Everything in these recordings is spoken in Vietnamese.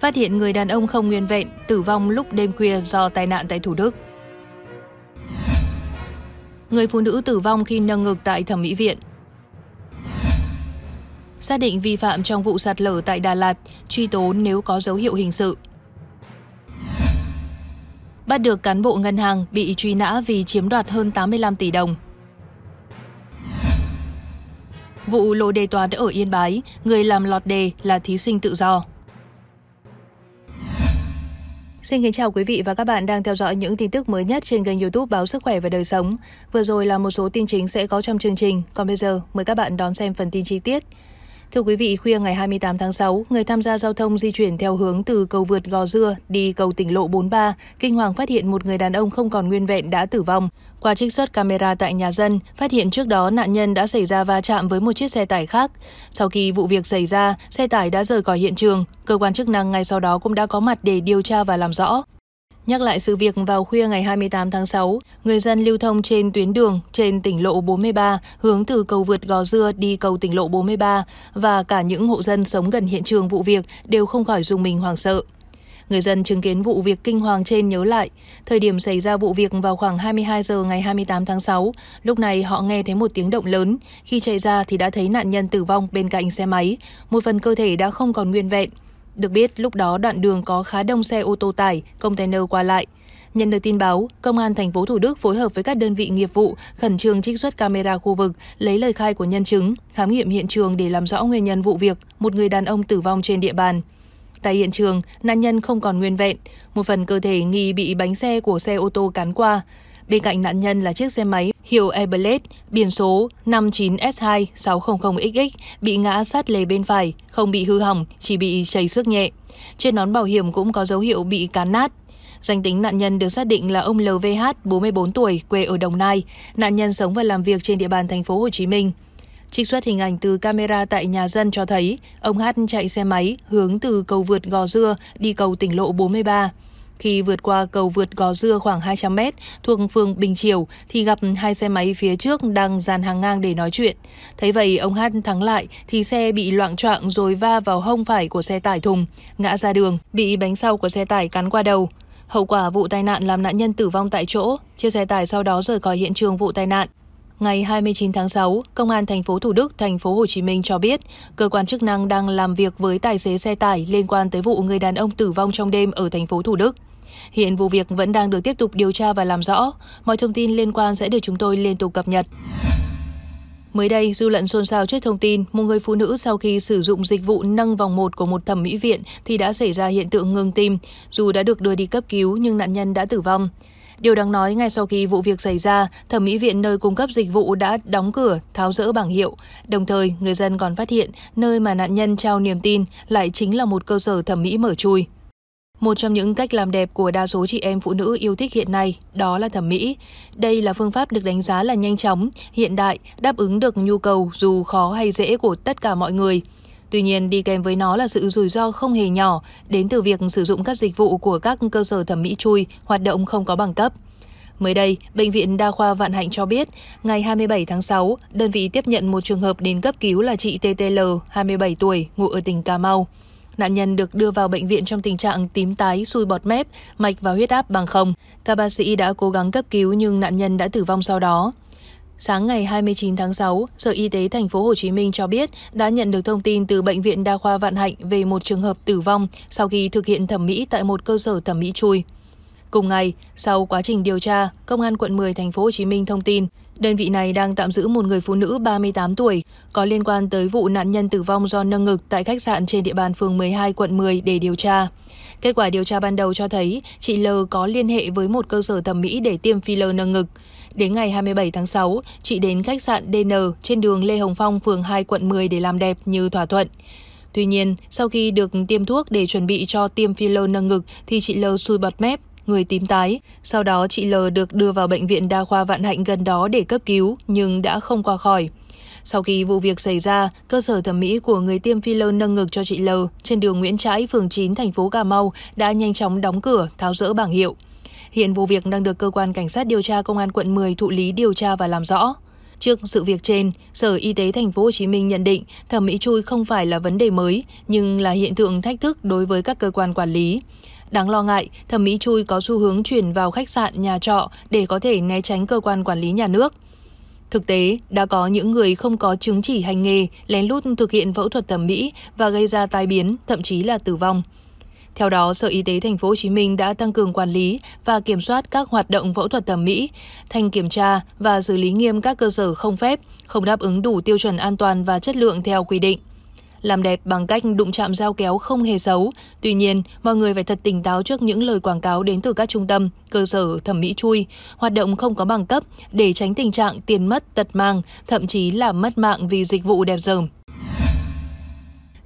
phát hiện người đàn ông không nguyên vẹn, tử vong lúc đêm khuya do tai nạn tại Thủ Đức. Người phụ nữ tử vong khi nâng ngực tại thẩm mỹ viện. Xác định vi phạm trong vụ sạt lở tại Đà Lạt, truy tố nếu có dấu hiệu hình sự. Bắt được cán bộ ngân hàng bị truy nã vì chiếm đoạt hơn 85 tỷ đồng. Vụ lô đề toán ở Yên Bái, người làm lọt đề là thí sinh tự do. Xin kính chào quý vị và các bạn đang theo dõi những tin tức mới nhất trên kênh YouTube Báo Sức khỏe và Đời sống. Vừa rồi là một số tin chính sẽ có trong chương trình, còn bây giờ mời các bạn đón xem phần tin chi tiết. Thưa quý vị, khuya ngày 28 tháng 6, người tham gia giao thông di chuyển theo hướng từ cầu vượt Gò Dưa đi cầu tỉnh lộ 43, kinh hoàng phát hiện một người đàn ông không còn nguyên vẹn đã tử vong. Qua trích xuất camera tại nhà dân, phát hiện trước đó nạn nhân đã xảy ra va chạm với một chiếc xe tải khác. Sau khi vụ việc xảy ra, xe tải đã rời khỏi hiện trường, cơ quan chức năng ngay sau đó cũng đã có mặt để điều tra và làm rõ. Nhắc lại sự việc vào khuya ngày 28 tháng 6, người dân lưu thông trên tuyến đường trên tỉnh lộ 43 hướng từ cầu vượt Gò Dưa đi cầu tỉnh lộ 43 và cả những hộ dân sống gần hiện trường vụ việc đều không khỏi dùng mình hoảng sợ. Người dân chứng kiến vụ việc kinh hoàng trên nhớ lại, thời điểm xảy ra vụ việc vào khoảng 22 giờ ngày 28 tháng 6, lúc này họ nghe thấy một tiếng động lớn, khi chạy ra thì đã thấy nạn nhân tử vong bên cạnh xe máy, một phần cơ thể đã không còn nguyên vẹn. Được biết, lúc đó đoạn đường có khá đông xe ô tô tải, container qua lại. Nhận được tin báo, Công an thành phố Thủ Đức phối hợp với các đơn vị nghiệp vụ khẩn trương trích xuất camera khu vực, lấy lời khai của nhân chứng, khám nghiệm hiện trường để làm rõ nguyên nhân vụ việc một người đàn ông tử vong trên địa bàn. Tại hiện trường, nạn nhân không còn nguyên vẹn, một phần cơ thể nghi bị bánh xe của xe ô tô cán qua. Bên cạnh nạn nhân là chiếc xe máy hiệu Everlet biển số 59S2600XX bị ngã sát lề bên phải, không bị hư hỏng, chỉ bị chảy xước nhẹ. Trên nón bảo hiểm cũng có dấu hiệu bị cán nát. Danh tính nạn nhân được xác định là ông LVH, 44 tuổi, quê ở Đồng Nai. Nạn nhân sống và làm việc trên địa bàn thành phố Hồ Chí Minh. Trích xuất hình ảnh từ camera tại nhà dân cho thấy ông H chạy xe máy hướng từ cầu vượt Gò Dưa đi cầu tỉnh lộ 43. Khi vượt qua cầu vượt Gò Dưa khoảng 200 mét thuộc phường Bình Triều thì gặp hai xe máy phía trước đang dàn hàng ngang để nói chuyện. Thấy vậy, ông Hát thắng lại thì xe bị loạn choạng rồi va vào hông phải của xe tải thùng, ngã ra đường, bị bánh sau của xe tải cắn qua đầu. Hậu quả vụ tai nạn làm nạn nhân tử vong tại chỗ, chiếc xe tải sau đó rời khỏi hiện trường vụ tai nạn. Ngày 29 tháng 6, Công an thành phố Thủ Đức, thành phố Hồ Chí Minh cho biết, cơ quan chức năng đang làm việc với tài xế xe tải liên quan tới vụ người đàn ông tử vong trong đêm ở thành phố Thủ Đức. Hiện vụ việc vẫn đang được tiếp tục điều tra và làm rõ. Mọi thông tin liên quan sẽ được chúng tôi liên tục cập nhật. Mới đây, dư luận xôn xao trước thông tin một người phụ nữ sau khi sử dụng dịch vụ nâng vòng 1 của một thẩm mỹ viện thì đã xảy ra hiện tượng ngừng tim. Dù đã được đưa đi cấp cứu nhưng nạn nhân đã tử vong. Điều đáng nói, ngay sau khi vụ việc xảy ra, thẩm mỹ viện nơi cung cấp dịch vụ đã đóng cửa, tháo rỡ bảng hiệu. Đồng thời, người dân còn phát hiện nơi mà nạn nhân trao niềm tin lại chính là một cơ sở thẩm mỹ mở chui. Một trong những cách làm đẹp của đa số chị em phụ nữ yêu thích hiện nay đó là thẩm mỹ. Đây là phương pháp được đánh giá là nhanh chóng, hiện đại, đáp ứng được nhu cầu dù khó hay dễ của tất cả mọi người. Tuy nhiên, đi kèm với nó là sự rủi ro không hề nhỏ đến từ việc sử dụng các dịch vụ của các cơ sở thẩm mỹ chui hoạt động không có bằng cấp. Mới đây, Bệnh viện Đa khoa Vạn Hạnh cho biết, ngày 27 tháng 6, đơn vị tiếp nhận một trường hợp đến cấp cứu là chị TTL, 27 tuổi, ngụ ở tỉnh Cà Mau. Nạn nhân được đưa vào bệnh viện trong tình trạng tím tái, xui bọt mép, mạch và huyết áp bằng không. Các bác sĩ đã cố gắng cấp cứu nhưng nạn nhân đã tử vong sau đó. Sáng ngày 29 tháng 6, Sở Y tế thành phố Hồ Chí Minh cho biết đã nhận được thông tin từ bệnh viện Đa khoa Vạn Hạnh về một trường hợp tử vong sau khi thực hiện thẩm mỹ tại một cơ sở thẩm mỹ chui. Cùng ngày, sau quá trình điều tra, Công an quận 10 thành phố Hồ Chí Minh thông tin Đơn vị này đang tạm giữ một người phụ nữ 38 tuổi có liên quan tới vụ nạn nhân tử vong do nâng ngực tại khách sạn trên địa bàn phường 12 quận 10 để điều tra. Kết quả điều tra ban đầu cho thấy chị L có liên hệ với một cơ sở thẩm mỹ để tiêm filler nâng ngực. Đến ngày 27 tháng 6, chị đến khách sạn DN trên đường Lê Hồng Phong, phường 2 quận 10 để làm đẹp như thỏa thuận. Tuy nhiên, sau khi được tiêm thuốc để chuẩn bị cho tiêm filler nâng ngực thì chị L sùi bọt mép người tím tái. Sau đó chị L được đưa vào bệnh viện đa khoa Vạn Hạnh gần đó để cấp cứu nhưng đã không qua khỏi. Sau khi vụ việc xảy ra, cơ sở thẩm mỹ của người tiêm filler nâng ngực cho chị L trên đường Nguyễn Trãi, phường 9, thành phố Cà Mau đã nhanh chóng đóng cửa, tháo rỡ bảng hiệu. Hiện vụ việc đang được cơ quan cảnh sát điều tra công an quận 10 thụ lý điều tra và làm rõ. Trước sự việc trên, Sở Y tế Thành phố Hồ Chí Minh nhận định thẩm mỹ chui không phải là vấn đề mới, nhưng là hiện tượng thách thức đối với các cơ quan quản lý. Đáng lo ngại, thẩm mỹ chui có xu hướng chuyển vào khách sạn, nhà trọ để có thể né tránh cơ quan quản lý nhà nước. Thực tế, đã có những người không có chứng chỉ hành nghề lén lút thực hiện phẫu thuật thẩm mỹ và gây ra tai biến, thậm chí là tử vong. Theo đó, Sở Y tế Thành phố Hồ Chí Minh đã tăng cường quản lý và kiểm soát các hoạt động phẫu thuật thẩm mỹ, thanh kiểm tra và xử lý nghiêm các cơ sở không phép, không đáp ứng đủ tiêu chuẩn an toàn và chất lượng theo quy định làm đẹp bằng cách đụng chạm dao kéo không hề xấu. Tuy nhiên, mọi người phải thật tỉnh táo trước những lời quảng cáo đến từ các trung tâm, cơ sở thẩm mỹ chui, hoạt động không có bằng cấp để tránh tình trạng tiền mất tật mang, thậm chí là mất mạng vì dịch vụ đẹp dởm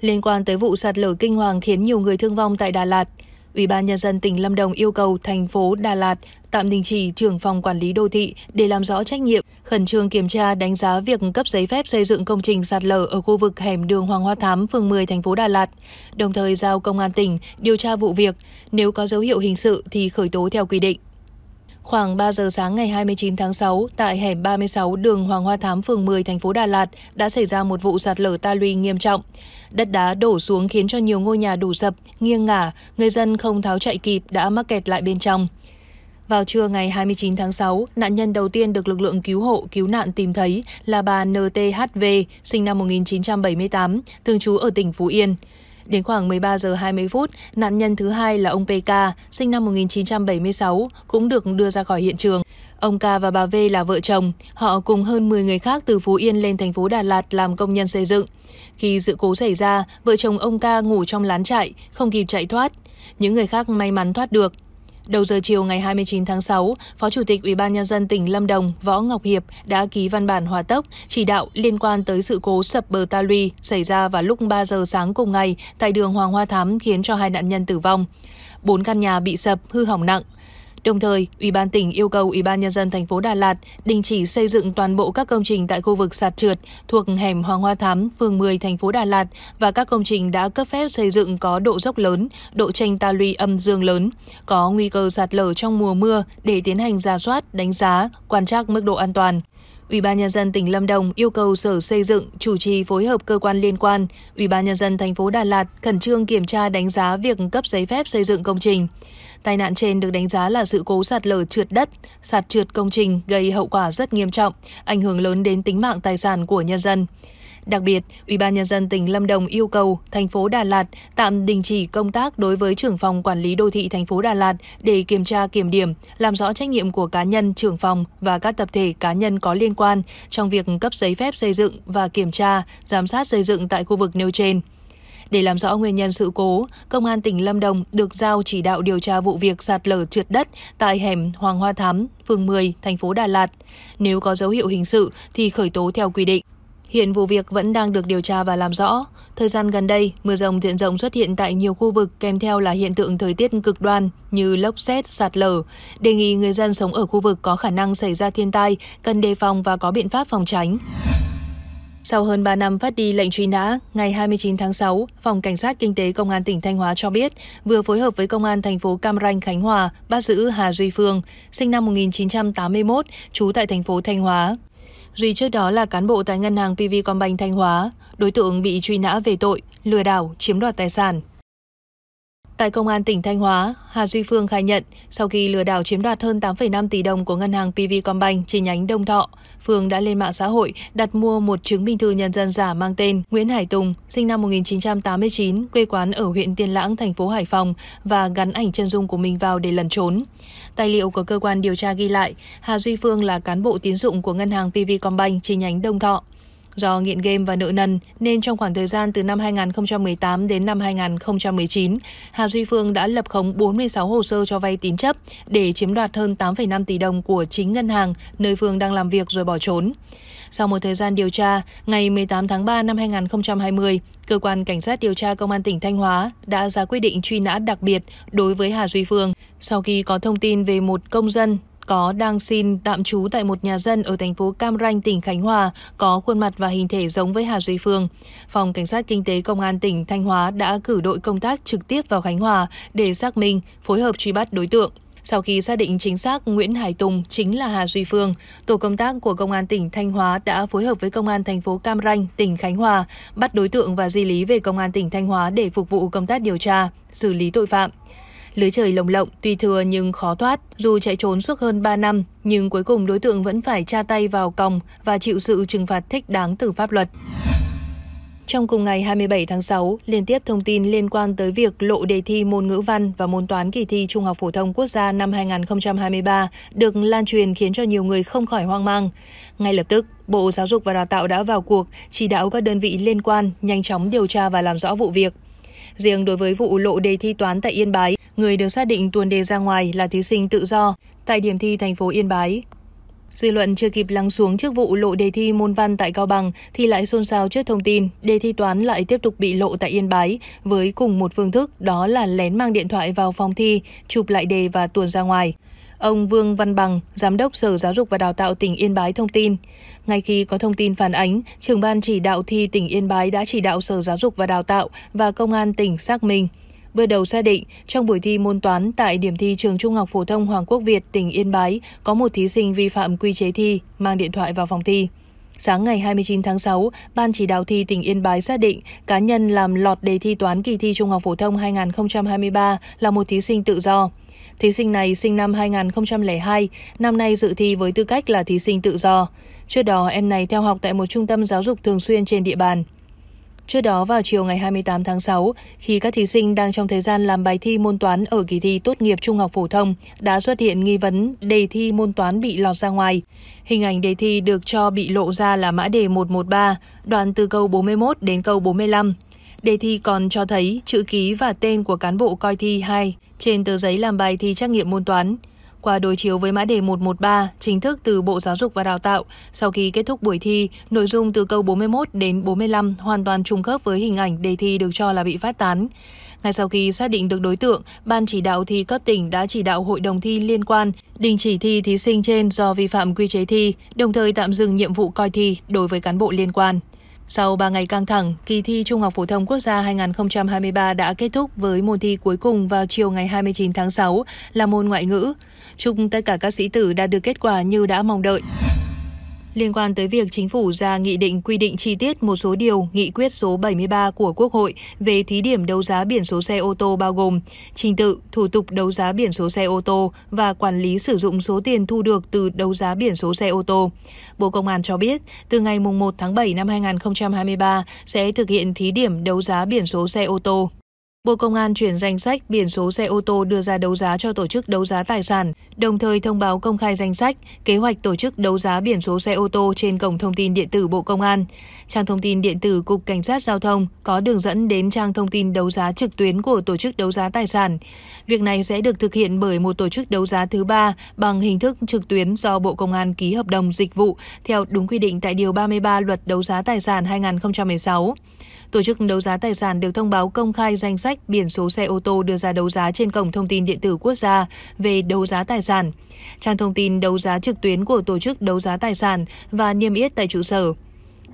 liên quan tới vụ sạt lở kinh hoàng khiến nhiều người thương vong tại Đà Lạt. Ủy ban Nhân dân tỉnh Lâm Đồng yêu cầu thành phố Đà Lạt tạm đình chỉ trưởng phòng quản lý đô thị để làm rõ trách nhiệm, khẩn trương kiểm tra đánh giá việc cấp giấy phép xây dựng công trình sạt lở ở khu vực hẻm đường Hoàng Hoa Thám, phường 10, thành phố Đà Lạt, đồng thời giao công an tỉnh điều tra vụ việc. Nếu có dấu hiệu hình sự thì khởi tố theo quy định. Khoảng 3 giờ sáng ngày 29 tháng 6, tại hẻm 36 đường Hoàng Hoa Thám, phường 10, thành phố Đà Lạt đã xảy ra một vụ sạt lở ta luy nghiêm trọng. Đất đá đổ xuống khiến cho nhiều ngôi nhà đổ sập, nghiêng ngả, người dân không tháo chạy kịp đã mắc kẹt lại bên trong. Vào trưa ngày 29 tháng 6, nạn nhân đầu tiên được lực lượng cứu hộ cứu nạn tìm thấy là bà NTHV, sinh năm 1978, thường trú ở tỉnh Phú Yên. Đến khoảng 13 giờ 20 phút, nạn nhân thứ hai là ông PK, sinh năm 1976, cũng được đưa ra khỏi hiện trường. Ông K và bà V là vợ chồng, họ cùng hơn 10 người khác từ Phú Yên lên thành phố Đà Lạt làm công nhân xây dựng. Khi sự cố xảy ra, vợ chồng ông K ngủ trong lán trại, không kịp chạy thoát. Những người khác may mắn thoát được. Đầu giờ chiều ngày 29 tháng 6, Phó Chủ tịch Ủy ban nhân dân tỉnh Lâm Đồng Võ Ngọc Hiệp đã ký văn bản hòa tốc chỉ đạo liên quan tới sự cố sập bờ ta luy xảy ra vào lúc 3 giờ sáng cùng ngày tại đường Hoàng Hoa Thám khiến cho hai nạn nhân tử vong. Bốn căn nhà bị sập hư hỏng nặng. Đồng thời, Ủy ban tỉnh yêu cầu Ủy ban nhân dân thành phố Đà Lạt đình chỉ xây dựng toàn bộ các công trình tại khu vực sạt trượt thuộc hẻm Hoàng Hoa Thám, phường 10 thành phố Đà Lạt và các công trình đã cấp phép xây dựng có độ dốc lớn, độ tranh ta luy âm dương lớn, có nguy cơ sạt lở trong mùa mưa để tiến hành ra soát, đánh giá, quan trắc mức độ an toàn. Ủy ban nhân dân tỉnh Lâm Đồng yêu cầu Sở Xây dựng chủ trì phối hợp cơ quan liên quan, Ủy ban nhân dân thành phố Đà Lạt khẩn trương kiểm tra đánh giá việc cấp giấy phép xây dựng công trình. Tai nạn trên được đánh giá là sự cố sạt lở trượt đất, sạt trượt công trình gây hậu quả rất nghiêm trọng, ảnh hưởng lớn đến tính mạng tài sản của nhân dân. Đặc biệt, Ủy ban nhân dân tỉnh Lâm Đồng yêu cầu thành phố Đà Lạt tạm đình chỉ công tác đối với trưởng phòng quản lý đô thị thành phố Đà Lạt để kiểm tra kiểm điểm, làm rõ trách nhiệm của cá nhân trưởng phòng và các tập thể cá nhân có liên quan trong việc cấp giấy phép xây dựng và kiểm tra, giám sát xây dựng tại khu vực nêu trên. Để làm rõ nguyên nhân sự cố, Công an tỉnh Lâm Đồng được giao chỉ đạo điều tra vụ việc sạt lở trượt đất tại hẻm Hoàng Hoa Thám, phường 10, thành phố Đà Lạt. Nếu có dấu hiệu hình sự thì khởi tố theo quy định. Hiện vụ việc vẫn đang được điều tra và làm rõ. Thời gian gần đây, mưa rông diện rộng xuất hiện tại nhiều khu vực kèm theo là hiện tượng thời tiết cực đoan như lốc xét, sạt lở. Đề nghị người dân sống ở khu vực có khả năng xảy ra thiên tai cần đề phòng và có biện pháp phòng tránh. Sau hơn 3 năm phát đi lệnh truy nã, ngày 29 tháng 6, Phòng Cảnh sát Kinh tế Công an tỉnh Thanh Hóa cho biết vừa phối hợp với Công an thành phố Cam Ranh, Khánh Hòa bắt giữ Hà Duy Phương, sinh năm 1981, trú tại thành phố Thanh Hóa. Duy trước đó là cán bộ tại ngân hàng PV Combank Thanh Hóa, đối tượng bị truy nã về tội lừa đảo chiếm đoạt tài sản. Tại Công an tỉnh Thanh Hóa, Hà Duy Phương khai nhận sau khi lừa đảo chiếm đoạt hơn 8,5 tỷ đồng của ngân hàng PVcombank chi nhánh Đông Thọ, Phương đã lên mạng xã hội đặt mua một chứng minh thư nhân dân giả mang tên Nguyễn Hải Tùng, sinh năm 1989, quê quán ở huyện Tiên Lãng, thành phố Hải Phòng và gắn ảnh chân dung của mình vào để lẩn trốn. Tài liệu của cơ quan điều tra ghi lại, Hà Duy Phương là cán bộ tín dụng của ngân hàng PVcombank chi nhánh Đông Thọ. Do nghiện game và nợ nần nên trong khoảng thời gian từ năm 2018 đến năm 2019, Hà Duy Phương đã lập khống 46 hồ sơ cho vay tín chấp để chiếm đoạt hơn 8,5 tỷ đồng của chính ngân hàng nơi Phương đang làm việc rồi bỏ trốn. Sau một thời gian điều tra, ngày 18 tháng 3 năm 2020, cơ quan cảnh sát điều tra công an tỉnh Thanh Hóa đã ra quyết định truy nã đặc biệt đối với Hà Duy Phương sau khi có thông tin về một công dân có đang xin tạm trú tại một nhà dân ở thành phố Cam Ranh, tỉnh Khánh Hòa, có khuôn mặt và hình thể giống với Hà Duy Phương. Phòng Cảnh sát Kinh tế Công an tỉnh Thanh Hóa đã cử đội công tác trực tiếp vào Khánh Hòa để xác minh, phối hợp truy bắt đối tượng. Sau khi xác định chính xác Nguyễn Hải Tùng chính là Hà Duy Phương, tổ công tác của Công an tỉnh Thanh Hóa đã phối hợp với Công an thành phố Cam Ranh, tỉnh Khánh Hòa, bắt đối tượng và di lý về Công an tỉnh Thanh Hóa để phục vụ công tác điều tra, xử lý tội phạm. Lưới trời lồng lộng, tuy thừa nhưng khó thoát. Dù chạy trốn suốt hơn 3 năm, nhưng cuối cùng đối tượng vẫn phải tra tay vào còng và chịu sự trừng phạt thích đáng từ pháp luật. Trong cùng ngày 27 tháng 6, liên tiếp thông tin liên quan tới việc lộ đề thi môn ngữ văn và môn toán kỳ thi Trung học phổ thông quốc gia năm 2023 được lan truyền khiến cho nhiều người không khỏi hoang mang. Ngay lập tức, Bộ Giáo dục và Đào tạo đã vào cuộc, chỉ đạo các đơn vị liên quan nhanh chóng điều tra và làm rõ vụ việc. Riêng đối với vụ lộ đề thi toán tại Yên Bái, người được xác định tuần đề ra ngoài là thí sinh tự do tại điểm thi thành phố Yên Bái. Dư luận chưa kịp lắng xuống trước vụ lộ đề thi môn văn tại Cao Bằng thì lại xôn xao trước thông tin đề thi toán lại tiếp tục bị lộ tại Yên Bái với cùng một phương thức đó là lén mang điện thoại vào phòng thi, chụp lại đề và tuồn ra ngoài. Ông Vương Văn Bằng, Giám đốc Sở Giáo dục và Đào tạo tỉnh Yên Bái thông tin. Ngay khi có thông tin phản ánh, trưởng ban chỉ đạo thi tỉnh Yên Bái đã chỉ đạo Sở Giáo dục và Đào tạo và Công an tỉnh xác minh bước đầu xác định trong buổi thi môn toán tại điểm thi trường Trung học phổ thông Hoàng Quốc Việt, tỉnh Yên Bái, có một thí sinh vi phạm quy chế thi, mang điện thoại vào phòng thi. Sáng ngày 29 tháng 6, Ban chỉ đạo thi tỉnh Yên Bái xác định cá nhân làm lọt đề thi toán kỳ thi Trung học phổ thông 2023 là một thí sinh tự do. Thí sinh này sinh năm 2002, năm nay dự thi với tư cách là thí sinh tự do. Trước đó, em này theo học tại một trung tâm giáo dục thường xuyên trên địa bàn. Trước đó vào chiều ngày 28 tháng 6, khi các thí sinh đang trong thời gian làm bài thi môn toán ở kỳ thi tốt nghiệp trung học phổ thông, đã xuất hiện nghi vấn đề thi môn toán bị lọt ra ngoài. Hình ảnh đề thi được cho bị lộ ra là mã đề 113, đoạn từ câu 41 đến câu 45. Đề thi còn cho thấy chữ ký và tên của cán bộ coi thi 2 trên tờ giấy làm bài thi trắc nghiệm môn toán qua đối chiếu với mã đề 113 chính thức từ Bộ Giáo dục và Đào tạo. Sau khi kết thúc buổi thi, nội dung từ câu 41 đến 45 hoàn toàn trùng khớp với hình ảnh đề thi được cho là bị phát tán. Ngay sau khi xác định được đối tượng, Ban chỉ đạo thi cấp tỉnh đã chỉ đạo hội đồng thi liên quan đình chỉ thi thí sinh trên do vi phạm quy chế thi, đồng thời tạm dừng nhiệm vụ coi thi đối với cán bộ liên quan. Sau 3 ngày căng thẳng, kỳ thi Trung học phổ thông quốc gia 2023 đã kết thúc với môn thi cuối cùng vào chiều ngày 29 tháng 6 là môn ngoại ngữ. Chúc tất cả các sĩ tử đạt được kết quả như đã mong đợi liên quan tới việc chính phủ ra nghị định quy định chi tiết một số điều nghị quyết số 73 của Quốc hội về thí điểm đấu giá biển số xe ô tô bao gồm trình tự, thủ tục đấu giá biển số xe ô tô và quản lý sử dụng số tiền thu được từ đấu giá biển số xe ô tô. Bộ Công an cho biết, từ ngày 1 tháng 7 năm 2023 sẽ thực hiện thí điểm đấu giá biển số xe ô tô Bộ Công an chuyển danh sách biển số xe ô tô đưa ra đấu giá cho tổ chức đấu giá tài sản, đồng thời thông báo công khai danh sách, kế hoạch tổ chức đấu giá biển số xe ô tô trên cổng thông tin điện tử Bộ Công an. Trang thông tin điện tử Cục Cảnh sát Giao thông có đường dẫn đến trang thông tin đấu giá trực tuyến của tổ chức đấu giá tài sản. Việc này sẽ được thực hiện bởi một tổ chức đấu giá thứ ba bằng hình thức trực tuyến do Bộ Công an ký hợp đồng dịch vụ theo đúng quy định tại Điều 33 Luật Đấu giá Tài sản 2016. Tổ chức đấu giá tài sản được thông báo công khai danh sách biển số xe ô tô đưa ra đấu giá trên cổng thông tin điện tử quốc gia về đấu giá tài sản, trang thông tin đấu giá trực tuyến của tổ chức đấu giá tài sản và niêm yết tại trụ sở.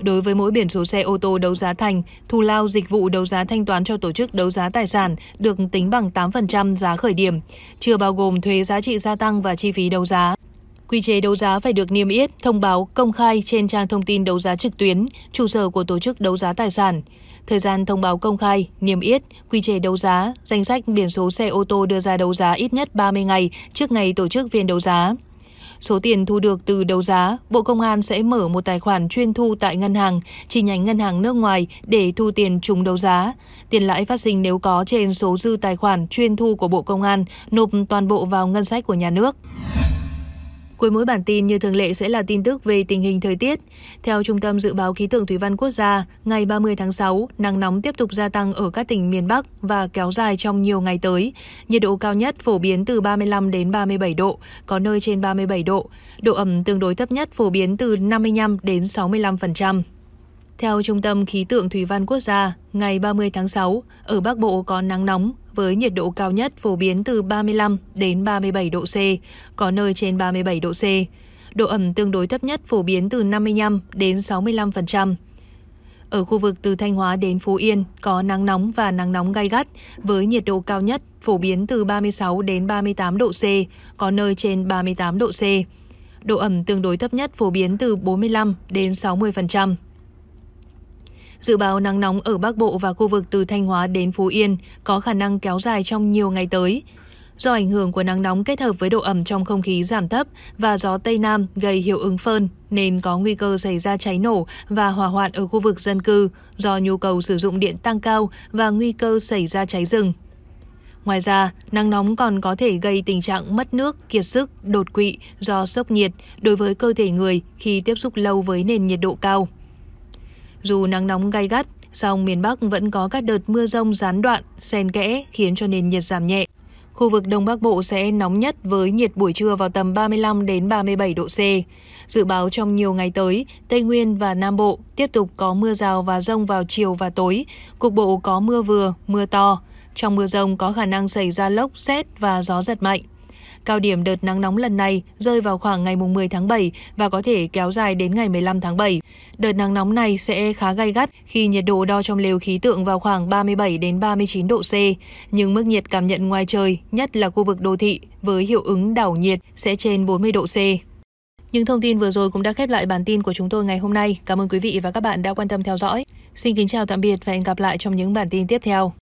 Đối với mỗi biển số xe ô tô đấu giá thành, thù lao dịch vụ đấu giá thanh toán cho tổ chức đấu giá tài sản được tính bằng 8% giá khởi điểm, chưa bao gồm thuế giá trị gia tăng và chi phí đấu giá. Quy chế đấu giá phải được niêm yết, thông báo công khai trên trang thông tin đấu giá trực tuyến, trụ sở của tổ chức đấu giá tài sản thời gian thông báo công khai, niêm yết, quy chế đấu giá, danh sách biển số xe ô tô đưa ra đấu giá ít nhất 30 ngày trước ngày tổ chức phiên đấu giá. Số tiền thu được từ đấu giá, Bộ Công an sẽ mở một tài khoản chuyên thu tại ngân hàng, chi nhánh ngân hàng nước ngoài để thu tiền trúng đấu giá. Tiền lãi phát sinh nếu có trên số dư tài khoản chuyên thu của Bộ Công an nộp toàn bộ vào ngân sách của nhà nước. Cuối mỗi bản tin như thường lệ sẽ là tin tức về tình hình thời tiết. Theo Trung tâm Dự báo Khí tượng Thủy văn Quốc gia, ngày 30 tháng 6, nắng nóng tiếp tục gia tăng ở các tỉnh miền Bắc và kéo dài trong nhiều ngày tới. Nhiệt độ cao nhất phổ biến từ 35 đến 37 độ, có nơi trên 37 độ. Độ ẩm tương đối thấp nhất phổ biến từ 55 đến 65%. Theo Trung tâm Khí tượng Thủy văn Quốc gia, ngày 30 tháng 6, ở Bắc Bộ có nắng nóng với nhiệt độ cao nhất phổ biến từ 35 đến 37 độ C, có nơi trên 37 độ C. Độ ẩm tương đối thấp nhất phổ biến từ 55 đến 65%. Ở khu vực từ Thanh Hóa đến Phú Yên có nắng nóng và nắng nóng gai gắt với nhiệt độ cao nhất phổ biến từ 36 đến 38 độ C, có nơi trên 38 độ C. Độ ẩm tương đối thấp nhất phổ biến từ 45 đến 60%. Dự báo nắng nóng ở Bắc Bộ và khu vực từ Thanh Hóa đến Phú Yên có khả năng kéo dài trong nhiều ngày tới. Do ảnh hưởng của nắng nóng kết hợp với độ ẩm trong không khí giảm thấp và gió Tây Nam gây hiệu ứng phơn, nên có nguy cơ xảy ra cháy nổ và hỏa hoạn ở khu vực dân cư do nhu cầu sử dụng điện tăng cao và nguy cơ xảy ra cháy rừng. Ngoài ra, nắng nóng còn có thể gây tình trạng mất nước, kiệt sức, đột quỵ do sốc nhiệt đối với cơ thể người khi tiếp xúc lâu với nền nhiệt độ cao. Dù nắng nóng gay gắt, song miền Bắc vẫn có các đợt mưa rông gián đoạn, xen kẽ khiến cho nền nhiệt giảm nhẹ. Khu vực Đông Bắc Bộ sẽ nóng nhất với nhiệt buổi trưa vào tầm 35 đến 37 độ C. Dự báo trong nhiều ngày tới, Tây Nguyên và Nam Bộ tiếp tục có mưa rào và rông vào chiều và tối, cục bộ có mưa vừa, mưa to. Trong mưa rông có khả năng xảy ra lốc, xét và gió giật mạnh. Cao điểm đợt nắng nóng lần này rơi vào khoảng ngày 10 tháng 7 và có thể kéo dài đến ngày 15 tháng 7. Đợt nắng nóng này sẽ khá gay gắt khi nhiệt độ đo trong lều khí tượng vào khoảng 37 đến 39 độ C, nhưng mức nhiệt cảm nhận ngoài trời, nhất là khu vực đô thị với hiệu ứng đảo nhiệt sẽ trên 40 độ C. Những thông tin vừa rồi cũng đã khép lại bản tin của chúng tôi ngày hôm nay. Cảm ơn quý vị và các bạn đã quan tâm theo dõi. Xin kính chào tạm biệt và hẹn gặp lại trong những bản tin tiếp theo.